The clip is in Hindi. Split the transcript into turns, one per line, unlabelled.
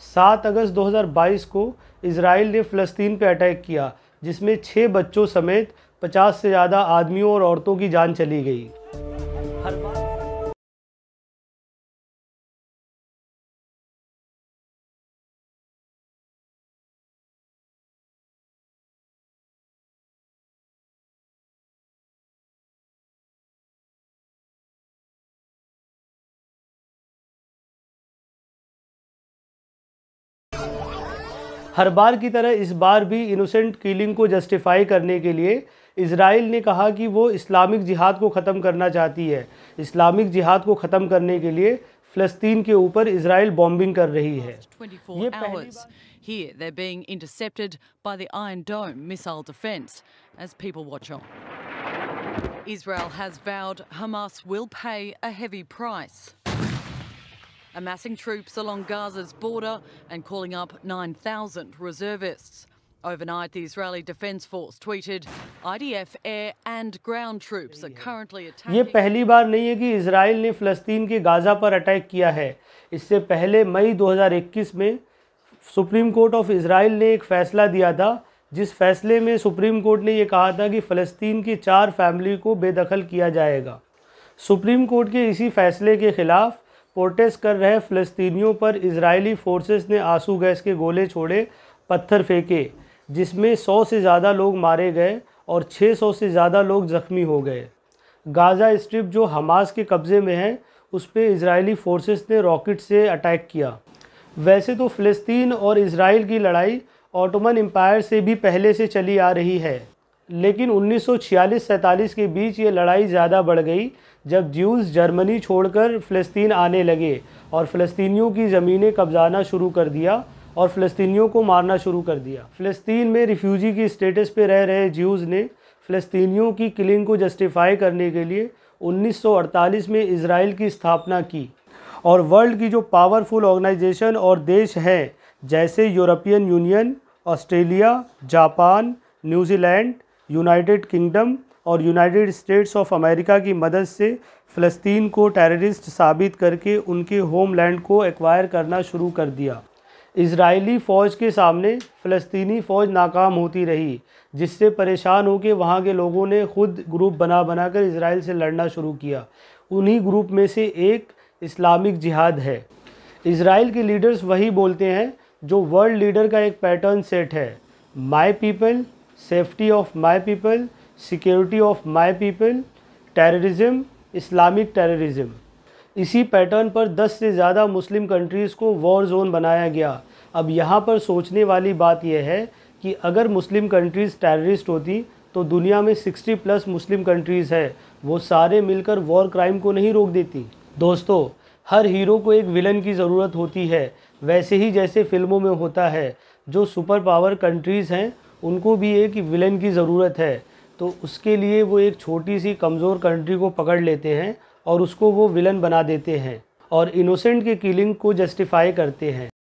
सात अगस्त 2022 को इसराइल ने फ़लस्तीन पर अटैक किया जिसमें छः बच्चों समेत 50 से ज़्यादा आदमियों और औरतों की जान चली गई हर बार की तरह इस बार भी इनोसेंट किलिंग को जस्टिफाई करने के लिए इसराइल ने कहा कि वो इस्लामिक जिहाद को ख़त्म करना चाहती है इस्लामिक जिहाद को ख़त्म करने के लिए फलस्तीन के ऊपर इसराइल बॉम्बिंग कर रही है
ये Here they're being intercepted by the Iron Dome missile defense as people watch on. Israel has vowed Hamas will pay a heavy price. amassing troops along Gaza's border and calling up 9,000 reservists. Overnight, the Israeli Defense Force tweeted, IDF air and ground troops are currently attacking.
ये पहली बार नहीं है कि इजराइल ने फ़िलिस्तीन के गाज़ा पर अटैक किया है इससे पहले मई 2021 में सुप्रीम कोर्ट ऑफ इसराइल ने एक फ़ैसला दिया था जिस फैसले में सुप्रीम कोर्ट ने यह कहा था कि फ़लस्तीन की चार फैमिली को बेदखल किया जाएगा सुप्रीम कोर्ट के इसी फैसले के ख़िलाफ़ प्रोटेस्ट कर रहे फ़लस्तीनियों पर इजरायली फोर्सेस ने आंसू गैस के गोले छोड़े पत्थर फेंके जिसमें 100 से ज़्यादा लोग मारे गए और 600 से ज़्यादा लोग ज़ख्मी हो गए गाज़ा स्ट्रिप जो हमास के कब्ज़े में है उस पर इसराइली फ़ोर्सेस ने रॉकेट से अटैक किया वैसे तो फ़लस्तीन और इसराइल की लड़ाई ऑटोमन एम्पायर से भी पहले से चली आ रही है लेकिन 1946-47 के बीच ये लड़ाई ज़्यादा बढ़ गई जब ज्यूज़ जर्मनी छोड़कर फ़लस्तीन आने लगे और फलस्तियों की ज़मीनें कब्जाना शुरू कर दिया और फलस्तियों को मारना शुरू कर दिया फ़लस्तीन में रिफ्यूजी की स्टेटस पे रह रहे ज्यूज़ ने फ़लस्तीनियों की किलिंग को जस्टिफाई करने के लिए 1948 में इसराइल की स्थापना की और वर्ल्ड की जो पावरफुल ऑर्गेनाइजेशन और देश हैं जैसे European union Australia Japan New Zealand United kingdom और यूनाइटेड स्टेट्स ऑफ अमेरिका की मदद से फ़लस्तीन को टेररिस्ट साबित करके उनके होमलैंड को एक्वायर करना शुरू कर दिया इसराइली फ़ौज के सामने फ़लस्तीनी फ़ौज नाकाम होती रही जिससे परेशान होकर वहाँ के लोगों ने खुद ग्रुप बना बनाकर इसराइल से लड़ना शुरू किया उन्हीं ग्रुप में से एक इस्लामिक जिहाद है इसराइल के लीडर्स वही बोलते हैं जो वर्ल्ड लीडर का एक पैटर्न सेट है my people safety of my people security of my people terrorism Islamic terrorism इसी पैटर्न पर 10 से ज़्यादा मुस्लिम कंट्रीज़ को वॉर जोन बनाया गया अब यहाँ पर सोचने वाली बात यह है कि अगर मुस्लिम कंट्रीज़ टेररिस्ट होती तो दुनिया में 60 प्लस मुस्लिम कंट्रीज़ है वो सारे मिलकर वॉर क्राइम को नहीं रोक देती दोस्तों हर हीरो को एक विलन की ज़रूरत होती है वैसे ही जैसे फिल्मों में होता है जो सुपर पावर कंट्रीज़ हैं उनको भी एक विलन की ज़रूरत है तो उसके लिए वो एक छोटी सी कमज़ोर कंट्री को पकड़ लेते हैं और उसको वो विलन बना देते हैं और इनोसेंट के किलिंग को जस्टिफाई करते हैं